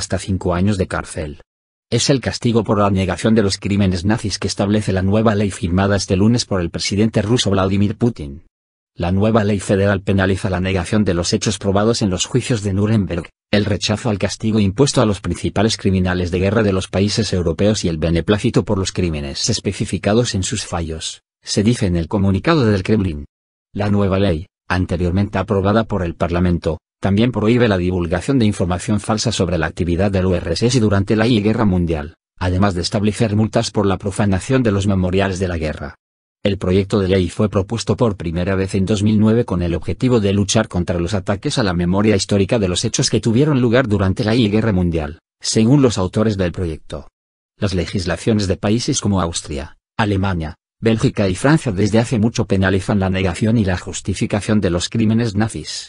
hasta cinco años de cárcel. Es el castigo por la negación de los crímenes nazis que establece la nueva ley firmada este lunes por el presidente ruso Vladimir Putin. La nueva ley federal penaliza la negación de los hechos probados en los juicios de Nuremberg, el rechazo al castigo impuesto a los principales criminales de guerra de los países europeos y el beneplácito por los crímenes especificados en sus fallos, se dice en el comunicado del Kremlin. La nueva ley, anteriormente aprobada por el Parlamento, también prohíbe la divulgación de información falsa sobre la actividad del URSS durante la I Guerra Mundial, además de establecer multas por la profanación de los memoriales de la guerra. El proyecto de ley fue propuesto por primera vez en 2009 con el objetivo de luchar contra los ataques a la memoria histórica de los hechos que tuvieron lugar durante la I Guerra Mundial, según los autores del proyecto. Las legislaciones de países como Austria, Alemania, Bélgica y Francia desde hace mucho penalizan la negación y la justificación de los crímenes nazis.